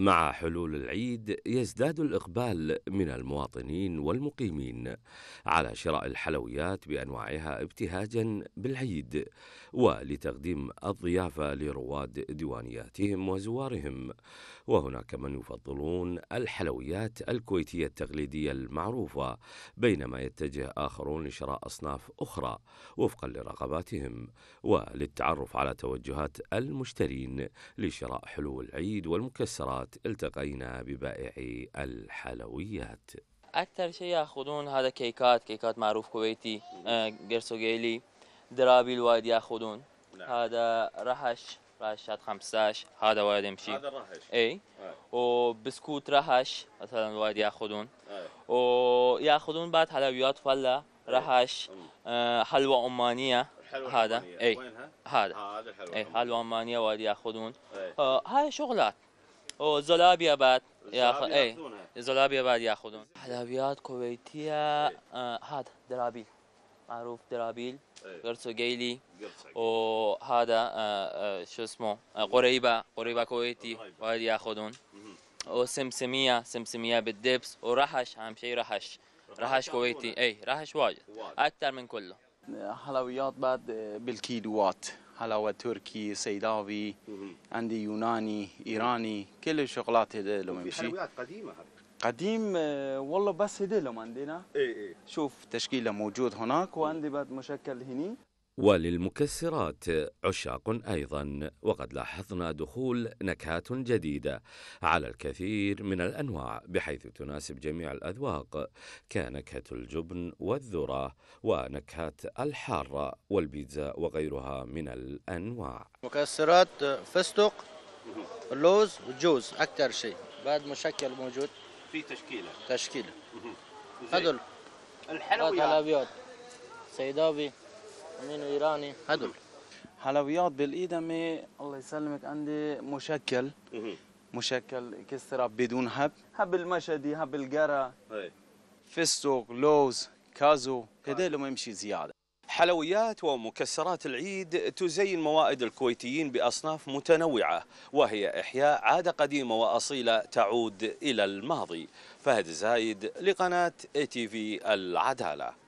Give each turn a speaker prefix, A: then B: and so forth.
A: مع حلول العيد يزداد الإقبال من المواطنين والمقيمين على شراء الحلويات بأنواعها ابتهاجا بالعيد ولتقديم الضيافة لرواد ديوانياتهم وزوارهم وهناك من يفضلون الحلويات الكويتية التقليدية المعروفة بينما يتجه آخرون لشراء أصناف أخرى وفقا لرغباتهم وللتعرف على توجهات المشترين لشراء حلول العيد والمكسرات السنوات التقينا ببائعي الحلويات
B: أكثر شيء يأخذون هذا كيكات كيكات معروف كويتي آه، قيلي درابي الوايد يأخذون نعم. هذا رحش رحشات 15 هذا وايد يمشي هذا الرحش اي آه. وبسكوت رحش مثلا وايد ياخذون آه. وياخذون بعد حلويات فله رحش آه. حلوى عمانيه هذا اي هذا هذا الحلوى اي حلوى عمانيه وايد ياخذون هاي شغلات او بعد یا ياخذ اي زلاب بعد ياخذون حلويات كويتيه إيه. آه هذا درابيل معروف درابيل قرصو گیلی وهذا هادا شو اسمه آه، قريبه قريبه كويتي وهذا ياخذون وسمسميه سمسميه بالدبس ورحش اهم شيء رحش رحش كويتي اي رحش واجد اكثر من كله
C: حلويات بعد آه، بالكيلوات حلاوة تركي سيداوي عندي يوناني إيراني كل الشغلات هذا لو يمشي
A: قديمة
C: قديم آه، والله بس هدي لو عندنا إيه، إيه. شوف تشكيله موجود هناك وعندي بعد مشكل هني
A: وللمكسرات عشاق ايضا وقد لاحظنا دخول نكهات جديده على الكثير من الانواع بحيث تناسب جميع الاذواق كنكهه الجبن والذره ونكهات الحاره والبيتزا وغيرها من الانواع
C: مكسرات فستق اللوز وجوز اكثر شيء بعد مشكل موجود في تشكيله تشكيله هذول الحلويات الحلويات سيدابي امين ايراني هدول حلويات بالإدمة الله يسلمك عندي مشكل مشكل كسرة بدون حب حب المشدي حب القرى فستق لوز كازو هذول ما يمشي زيادة حلويات ومكسرات العيد
A: تزين موائد الكويتيين بأصناف متنوعة وهي إحياء عادة قديمة وأصيلة تعود إلى الماضي فهد زايد لقناة اي تي في العدالة